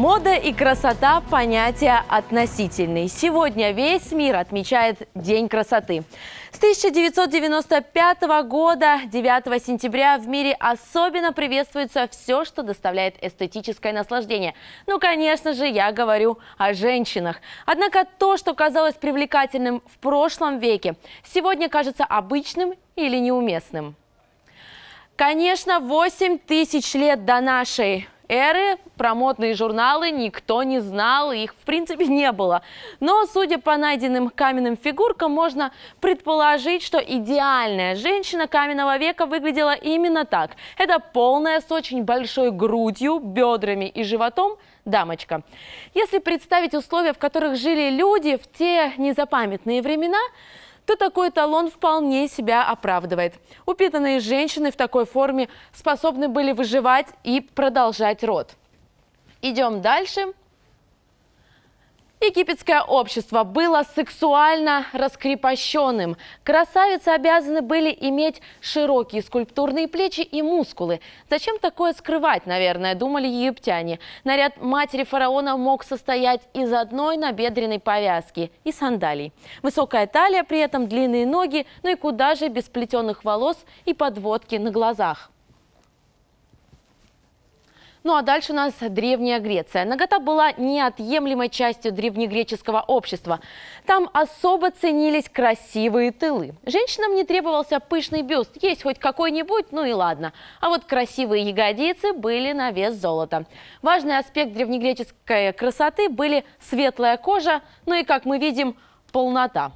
Мода и красота – понятия относительные. Сегодня весь мир отмечает День красоты. С 1995 года, 9 сентября, в мире особенно приветствуется все, что доставляет эстетическое наслаждение. Ну, конечно же, я говорю о женщинах. Однако то, что казалось привлекательным в прошлом веке, сегодня кажется обычным или неуместным. Конечно, 8 тысяч лет до нашей эры про модные журналы никто не знал, их в принципе не было. Но, судя по найденным каменным фигуркам, можно предположить, что идеальная женщина каменного века выглядела именно так. Это полная с очень большой грудью, бедрами и животом дамочка. Если представить условия, в которых жили люди в те незапамятные времена, то такой талон вполне себя оправдывает. Упитанные женщины в такой форме способны были выживать и продолжать род. Идем дальше. Египетское общество было сексуально раскрепощенным. Красавицы обязаны были иметь широкие скульптурные плечи и мускулы. Зачем такое скрывать, наверное, думали египтяне. Наряд матери фараона мог состоять из одной набедренной повязки и сандалий. Высокая талия, при этом длинные ноги, ну и куда же без плетенных волос и подводки на глазах. Ну а дальше у нас Древняя Греция. Нагота была неотъемлемой частью древнегреческого общества. Там особо ценились красивые тылы. Женщинам не требовался пышный бюст, есть хоть какой-нибудь, ну и ладно. А вот красивые ягодицы были на вес золота. Важный аспект древнегреческой красоты были светлая кожа, ну и, как мы видим, полнота.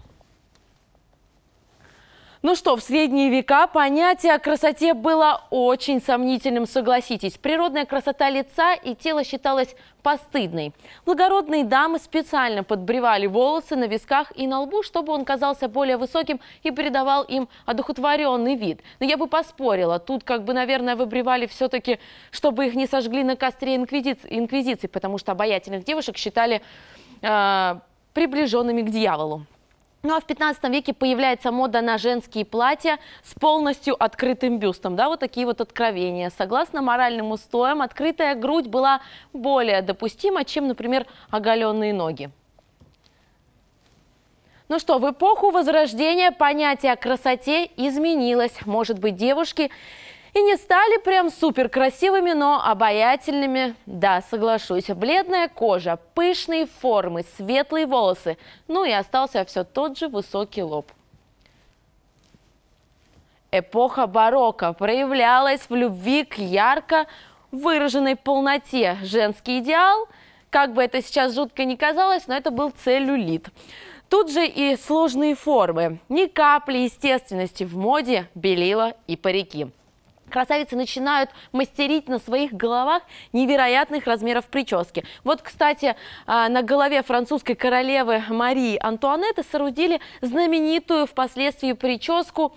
Ну что, в средние века понятие о красоте было очень сомнительным, согласитесь. Природная красота лица и тела считалась постыдной. Благородные дамы специально подбривали волосы на висках и на лбу, чтобы он казался более высоким и передавал им одухотворенный вид. Но я бы поспорила, тут как бы, наверное, выбривали все-таки, чтобы их не сожгли на костре инквизиции, инквизиции потому что обаятельных девушек считали э, приближенными к дьяволу. Ну а в 15 веке появляется мода на женские платья с полностью открытым бюстом. Да, вот такие вот откровения. Согласно моральным устоям, открытая грудь была более допустима, чем, например, оголенные ноги. Ну что, в эпоху Возрождения понятие о красоте изменилось. Может быть, девушки и не стали прям супер красивыми, но обаятельными. Да, соглашусь, бледная кожа, пышные формы, светлые волосы. Ну и остался все тот же высокий лоб. Эпоха барокко проявлялась в любви к ярко выраженной полноте. Женский идеал, как бы это сейчас жутко не казалось, но это был целлюлит. Тут же и сложные формы. Ни капли естественности в моде, белила и парики красавицы начинают мастерить на своих головах невероятных размеров прически. Вот, кстати, а, на голове французской королевы Марии Антуанетты соорудили знаменитую впоследствии прическу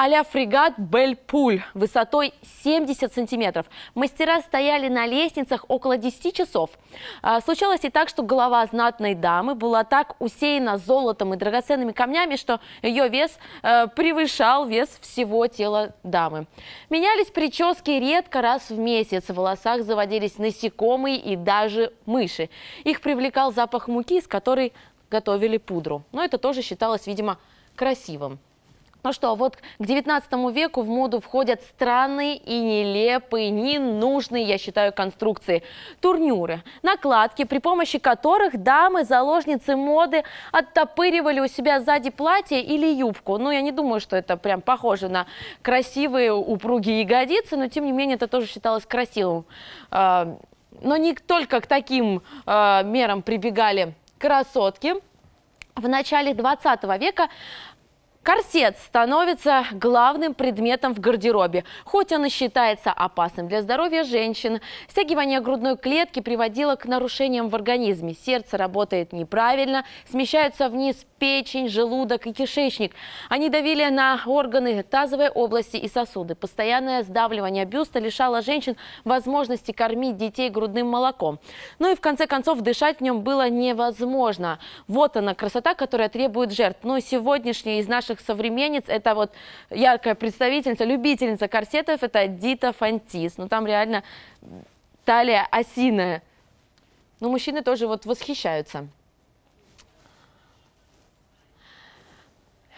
а-ля фрегат «Бельпуль» высотой 70 сантиметров. Мастера стояли на лестницах около 10 часов. А, случалось и так, что голова знатной дамы была так усеяна золотом и драгоценными камнями, что ее вес э, превышал вес всего тела дамы. Менялись прически редко раз в месяц. В волосах заводились насекомые и даже мыши. Их привлекал запах муки, с которой готовили пудру. Но это тоже считалось, видимо, красивым. Ну что, вот к 19 веку в моду входят странные и нелепые, ненужные, я считаю, конструкции. Турнюры, накладки, при помощи которых дамы, заложницы моды, оттопыривали у себя сзади платье или юбку. Ну, я не думаю, что это прям похоже на красивые упругие ягодицы, но тем не менее это тоже считалось красивым. А, но не только к таким а, мерам прибегали красотки. В начале 20 века Корсет становится главным предметом в гардеробе. Хоть он и считается опасным для здоровья женщин, стягивание грудной клетки приводило к нарушениям в организме. Сердце работает неправильно, смещаются вниз печень, желудок и кишечник. Они давили на органы тазовой области и сосуды. Постоянное сдавливание бюста лишало женщин возможности кормить детей грудным молоком. Ну и в конце концов дышать в нем было невозможно. Вот она красота, которая требует жертв. Но сегодняшние из наших наших современниц, это вот яркая представительница, любительница корсетов, это Дита Фантис. Ну, там реально талия осиная. Но ну, мужчины тоже вот восхищаются.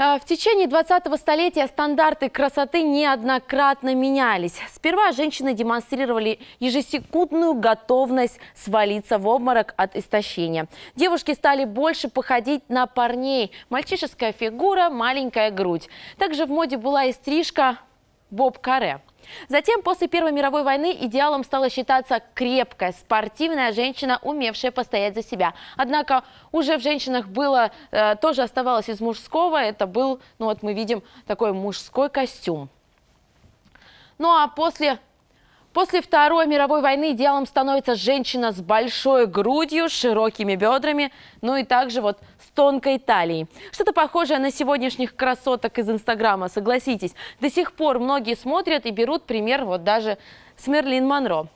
А, в течение 20-го столетия стандарты красоты неоднократно менялись. Сперва женщины демонстрировали ежесекундную готовность свалиться в обморок от истощения. Девушки стали больше походить на парней. Мальчишеская фигура, маленькая грудь. Также в моде была и стрижка Боб Каре. Затем, после Первой мировой войны, идеалом стала считаться крепкая, спортивная женщина, умевшая постоять за себя. Однако уже в женщинах было, э, тоже оставалось из мужского, это был, ну вот мы видим, такой мужской костюм. Ну а после После Второй мировой войны идеалом становится женщина с большой грудью, широкими бедрами, ну и также вот с тонкой талией. Что-то похожее на сегодняшних красоток из Инстаграма, согласитесь. До сих пор многие смотрят и берут пример вот даже с Мерлин Монро.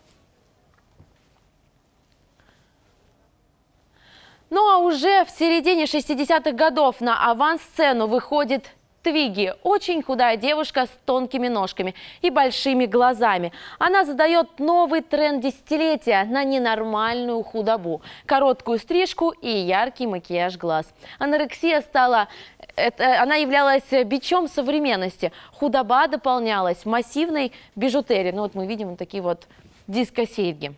Ну а уже в середине 60-х годов на авансцену выходит Твиги – очень худая девушка с тонкими ножками и большими глазами. Она задает новый тренд десятилетия на ненормальную худобу, короткую стрижку и яркий макияж глаз. Анорексия стала это, она являлась бичом современности. Худоба дополнялась массивной бижутерией. Ну вот мы видим вот такие вот дискосельги.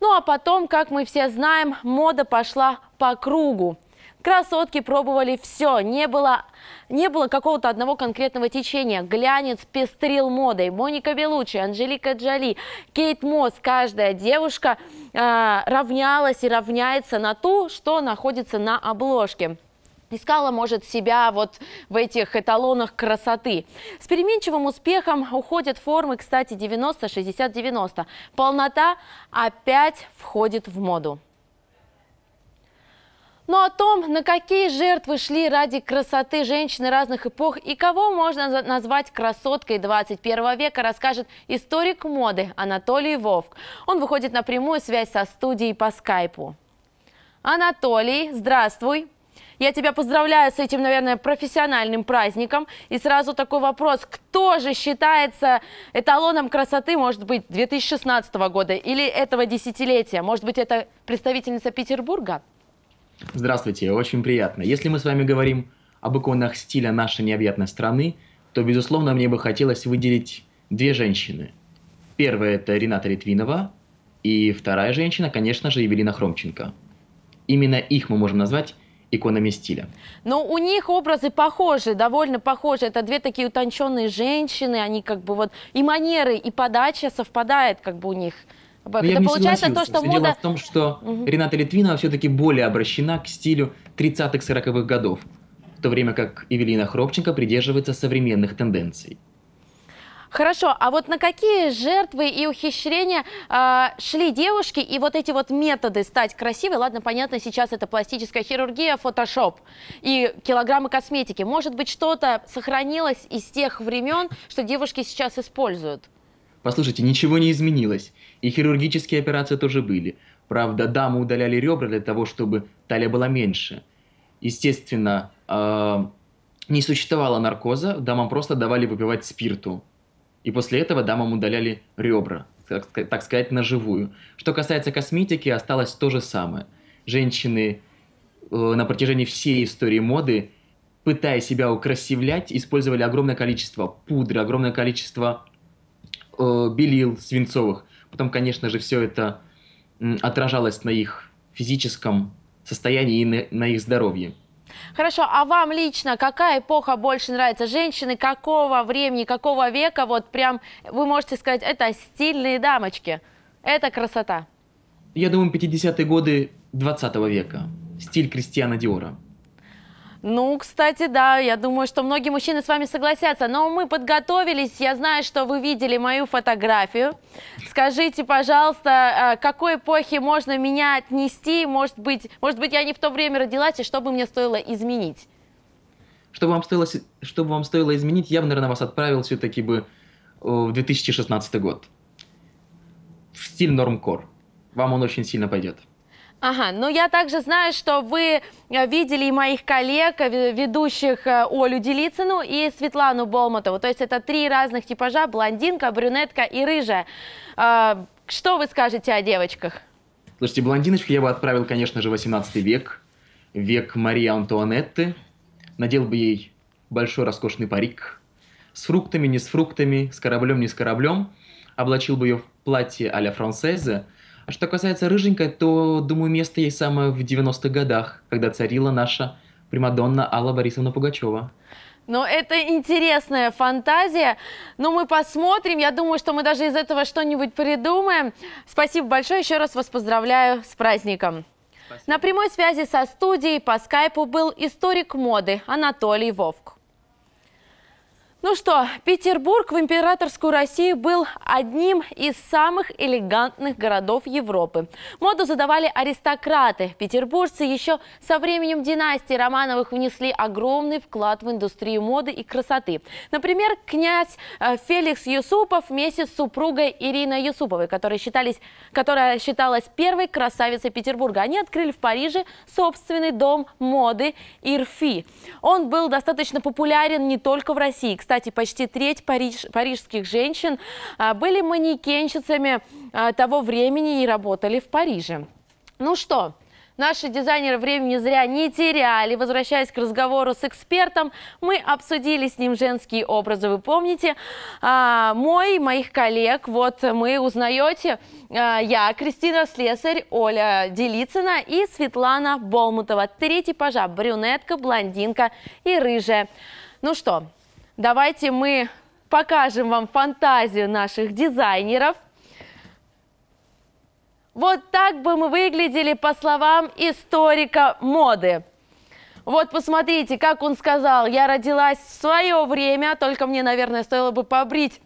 Ну а потом, как мы все знаем, мода пошла по кругу. Красотки пробовали все. Не было, не было какого-то одного конкретного течения. Глянец пестрил модой. Моника Белучи, Анжелика Джоли, Кейт Мосс. Каждая девушка э, равнялась и равняется на ту, что находится на обложке искала, может, себя вот в этих эталонах красоты. С переменчивым успехом уходят формы, кстати, 90, 60, 90. Полнота опять входит в моду. Но о том, на какие жертвы шли ради красоты женщины разных эпох и кого можно назвать красоткой 21 века, расскажет историк моды Анатолий Вовк. Он выходит на прямую связь со студией по скайпу. Анатолий, здравствуй! Я тебя поздравляю с этим, наверное, профессиональным праздником. И сразу такой вопрос, кто же считается эталоном красоты, может быть, 2016 года или этого десятилетия? Может быть, это представительница Петербурга? Здравствуйте, очень приятно. Если мы с вами говорим об иконах стиля нашей необъятной страны, то, безусловно, мне бы хотелось выделить две женщины. Первая – это Рената Литвинова, и вторая женщина, конечно же, Евелина Хромченко. Именно их мы можем назвать иконами стиля. Но ну, у них образы похожи, довольно похожи. Это две такие утонченные женщины, они как бы вот и манеры, и подача совпадает как бы у них. Но ну, Это получается то, что Дело мода... в том, что угу. Рената Литвинова все-таки более обращена к стилю 30-40-х годов, в то время как Евелина Хропченко придерживается современных тенденций. Хорошо, а вот на какие жертвы и ухищрения э, шли девушки и вот эти вот методы стать красивой? Ладно, понятно, сейчас это пластическая хирургия, фотошоп и килограммы косметики. Может быть, что-то сохранилось из тех времен, что девушки сейчас используют? Послушайте, ничего не изменилось. И хирургические операции тоже были. Правда, дамы удаляли ребра для того, чтобы талия была меньше. Естественно, э, не существовало наркоза, дамам просто давали выпивать спирту. И после этого дамам удаляли ребра, так, сказать, на живую. Что касается косметики, осталось то же самое. Женщины э, на протяжении всей истории моды, пытаясь себя украсивлять, использовали огромное количество пудры, огромное количество э, белил свинцовых. Потом, конечно же, все это отражалось на их физическом состоянии и на, на их здоровье. Хорошо, а вам лично какая эпоха больше нравится? Женщины какого времени, какого века? Вот прям вы можете сказать, это стильные дамочки, это красота. Я думаю, 50-е годы 20 -го века. Стиль Кристиана Диора. Ну, кстати, да, я думаю, что многие мужчины с вами согласятся. Но мы подготовились, я знаю, что вы видели мою фотографию. Скажите, пожалуйста, а, какой эпохи можно меня отнести? Может быть, может быть, я не в то время родилась, и что бы мне стоило изменить? Что бы вам стоило, что бы вам стоило изменить, я бы, наверное, вас отправил все-таки бы в 2016 год. В стиль нормкор. Вам он очень сильно пойдет. Ага, но ну я также знаю, что вы э, видели и моих коллег, э, ведущих э, Олю Делицыну и Светлану Болмотову. То есть это три разных типажа, блондинка, брюнетка и рыжая. А, что вы скажете о девочках? Слушайте, блондиночку я бы отправил, конечно же, 18 век, век Марии Антуанетты. Надел бы ей большой роскошный парик, с фруктами, не с фруктами, с кораблем, не с кораблем. Облачил бы ее в платье а-ля францезе – что касается рыженькой, то, думаю, место ей самое в 90-х годах, когда царила наша Примадонна Алла Борисовна Пугачева. Но это интересная фантазия. Но ну, мы посмотрим. Я думаю, что мы даже из этого что-нибудь придумаем. Спасибо большое. Еще раз вас поздравляю с праздником. Спасибо. На прямой связи со студией по скайпу был историк моды Анатолий Вовк. Ну что, Петербург в императорскую Россию был одним из самых элегантных городов Европы. Моду задавали аристократы. Петербуржцы еще со временем династии Романовых внесли огромный вклад в индустрию моды и красоты. Например, князь э, Феликс Юсупов вместе с супругой Ириной Юсуповой, которая, считались, которая считалась первой красавицей Петербурга. Они открыли в Париже собственный дом моды Ирфи. Он был достаточно популярен не только в России. Кстати, почти треть париж, парижских женщин а, были манекенщицами а, того времени и работали в Париже. Ну что, Наши дизайнеры времени зря не теряли. Возвращаясь к разговору с экспертом, мы обсудили с ним женские образы. Вы помните, а, мой, моих коллег, вот мы узнаете, я, Кристина Слесарь, Оля Делицына и Светлана Болмутова. Третий пожар: брюнетка, блондинка и рыжая. Ну что, Давайте мы покажем вам фантазию наших дизайнеров. Вот так бы мы выглядели, по словам историка моды. Вот посмотрите, как он сказал, я родилась в свое время, только мне, наверное, стоило бы побрить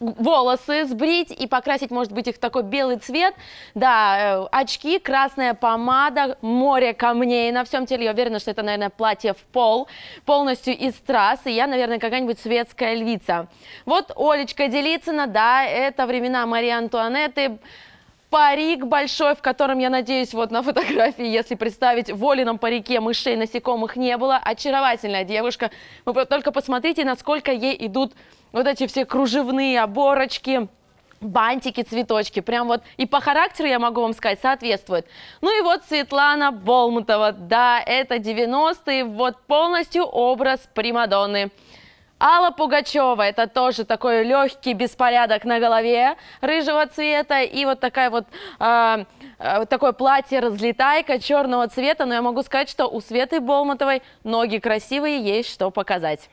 волосы сбрить и покрасить, может быть, их такой белый цвет. Да, э, очки, красная помада, море камней на всем теле. Я уверена, что это, наверное, платье в пол, полностью из страз. И я, наверное, какая-нибудь светская львица. Вот Олечка Делицына, да, это времена Марии Антуанетты парик большой, в котором, я надеюсь, вот на фотографии, если представить, в Олином парике мышей, насекомых не было. Очаровательная девушка. Вы только посмотрите, насколько ей идут вот эти все кружевные оборочки, бантики, цветочки. Прям вот и по характеру, я могу вам сказать, соответствует. Ну и вот Светлана Болмутова. Да, это 90-е, вот полностью образ Примадонны. Алла Пугачева, это тоже такой легкий беспорядок на голове рыжего цвета и вот такая вот э, э, такое платье разлетайка черного цвета, но я могу сказать, что у Светы Болматовой ноги красивые, есть что показать.